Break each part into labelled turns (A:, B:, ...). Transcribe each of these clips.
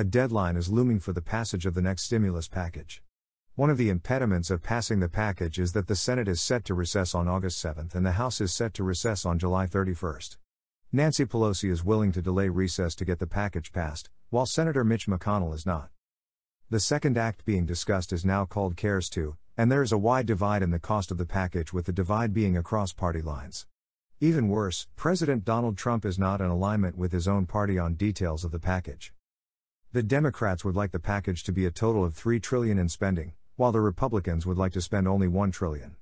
A: A deadline is looming for the passage of the next stimulus package. One of the impediments of passing the package is that the Senate is set to recess on August 7 and the House is set to recess on July 31. Nancy Pelosi is willing to delay recess to get the package passed, while Senator Mitch McConnell is not. The second act being discussed is now called CARES 2, and there is a wide divide in the cost of the package, with the divide being across party lines. Even worse, President Donald Trump is not in alignment with his own party on details of the package. The Democrats would like the package to be a total of 3 trillion in spending, while the Republicans would like to spend only 1 trillion.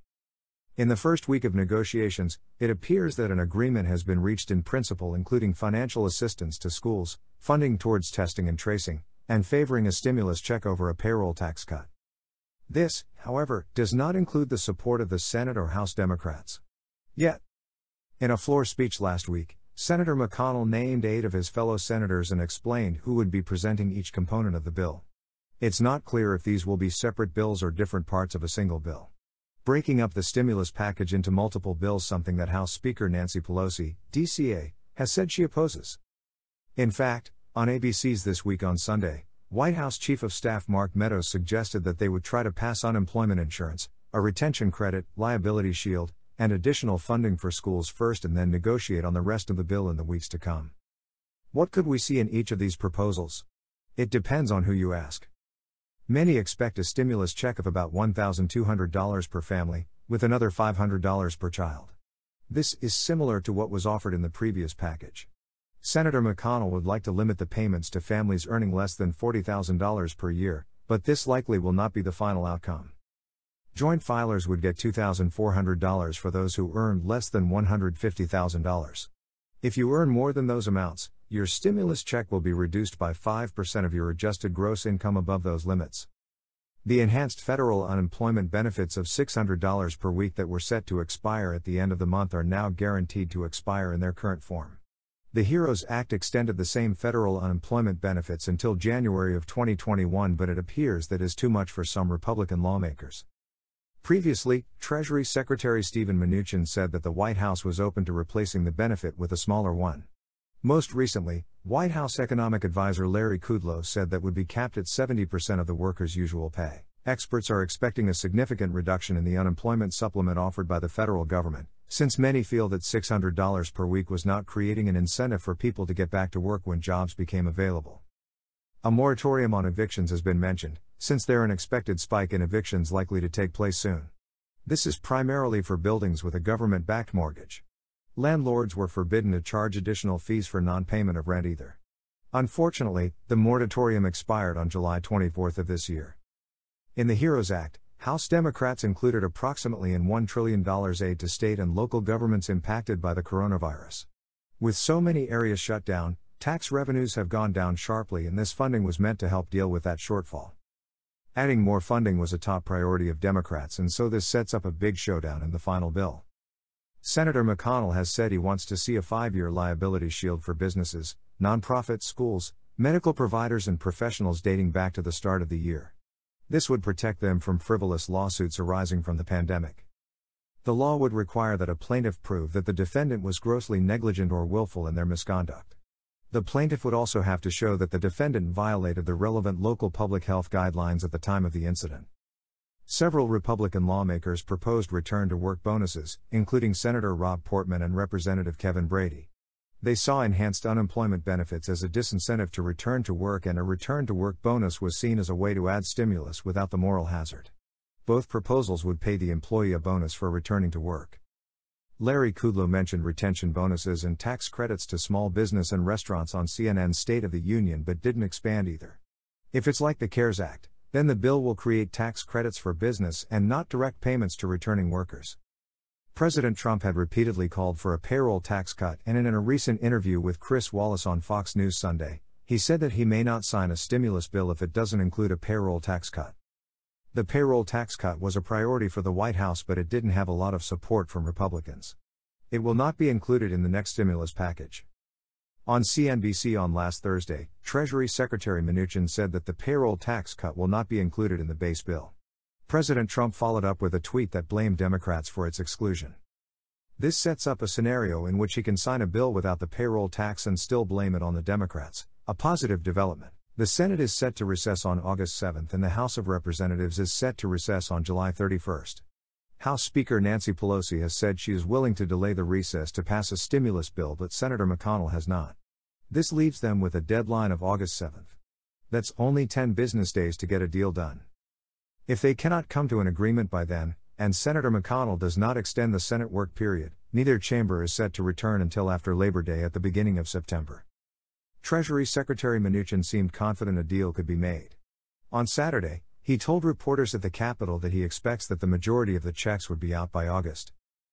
A: In the first week of negotiations, it appears that an agreement has been reached in principle including financial assistance to schools, funding towards testing and tracing, and favoring a stimulus check over a payroll tax cut. This, however, does not include the support of the Senate or House Democrats. Yet, in a floor speech last week, Senator McConnell named eight of his fellow senators and explained who would be presenting each component of the bill. It's not clear if these will be separate bills or different parts of a single bill. Breaking up the stimulus package into multiple bills, something that House Speaker Nancy Pelosi, DCA, has said she opposes. In fact, on ABC's This Week on Sunday, White House Chief of Staff Mark Meadows suggested that they would try to pass unemployment insurance, a retention credit, liability shield, and additional funding for schools first and then negotiate on the rest of the bill in the weeks to come. What could we see in each of these proposals? It depends on who you ask. Many expect a stimulus check of about $1,200 per family, with another $500 per child. This is similar to what was offered in the previous package. Senator McConnell would like to limit the payments to families earning less than $40,000 per year, but this likely will not be the final outcome. Joint filers would get $2,400 for those who earned less than $150,000. If you earn more than those amounts, your stimulus check will be reduced by 5% of your adjusted gross income above those limits. The enhanced federal unemployment benefits of $600 per week that were set to expire at the end of the month are now guaranteed to expire in their current form. The HEROES Act extended the same federal unemployment benefits until January of 2021, but it appears that is too much for some Republican lawmakers. Previously, Treasury Secretary Steven Mnuchin said that the White House was open to replacing the benefit with a smaller one. Most recently, White House economic advisor Larry Kudlow said that would be capped at 70% of the workers' usual pay. Experts are expecting a significant reduction in the unemployment supplement offered by the federal government, since many feel that $600 per week was not creating an incentive for people to get back to work when jobs became available. A moratorium on evictions has been mentioned, since there an expected spike in evictions likely to take place soon. This is primarily for buildings with a government backed mortgage. Landlords were forbidden to charge additional fees for non payment of rent either. Unfortunately, the moratorium expired on July 24th of this year. In the HEROES Act, House Democrats included approximately in $1 trillion aid to state and local governments impacted by the coronavirus. With so many areas shut down, tax revenues have gone down sharply, and this funding was meant to help deal with that shortfall. Adding more funding was a top priority of Democrats, and so this sets up a big showdown in the final bill. Senator McConnell has said he wants to see a five year liability shield for businesses, nonprofits, schools, medical providers, and professionals dating back to the start of the year. This would protect them from frivolous lawsuits arising from the pandemic. The law would require that a plaintiff prove that the defendant was grossly negligent or willful in their misconduct. The plaintiff would also have to show that the defendant violated the relevant local public health guidelines at the time of the incident. Several Republican lawmakers proposed return to work bonuses, including Senator Rob Portman and Representative Kevin Brady. They saw enhanced unemployment benefits as a disincentive to return to work, and a return to work bonus was seen as a way to add stimulus without the moral hazard. Both proposals would pay the employee a bonus for returning to work. Larry Kudlow mentioned retention bonuses and tax credits to small business and restaurants on CNN's State of the Union but didn't expand either. If it's like the CARES Act, then the bill will create tax credits for business and not direct payments to returning workers. President Trump had repeatedly called for a payroll tax cut, and in a recent interview with Chris Wallace on Fox News Sunday, he said that he may not sign a stimulus bill if it doesn't include a payroll tax cut. The payroll tax cut was a priority for the White House, but it didn't have a lot of support from Republicans. It will not be included in the next stimulus package. On CNBC on last Thursday, Treasury Secretary Mnuchin said that the payroll tax cut will not be included in the base bill. President Trump followed up with a tweet that blamed Democrats for its exclusion. This sets up a scenario in which he can sign a bill without the payroll tax and still blame it on the Democrats, a positive development. The Senate is set to recess on August 7 and the House of Representatives is set to recess on July 31. House Speaker Nancy Pelosi has said she is willing to delay the recess to pass a stimulus bill, but Senator McConnell has not. This leaves them with a deadline of August 7. That's only 10 business days to get a deal done. If they cannot come to an agreement by then, and Senator McConnell does not extend the Senate work period, neither chamber is set to return until after Labor Day at the beginning of September. Treasury Secretary Mnuchin seemed confident a deal could be made. On Saturday, he told reporters at the Capitol that he expects that the majority of the checks would be out by August.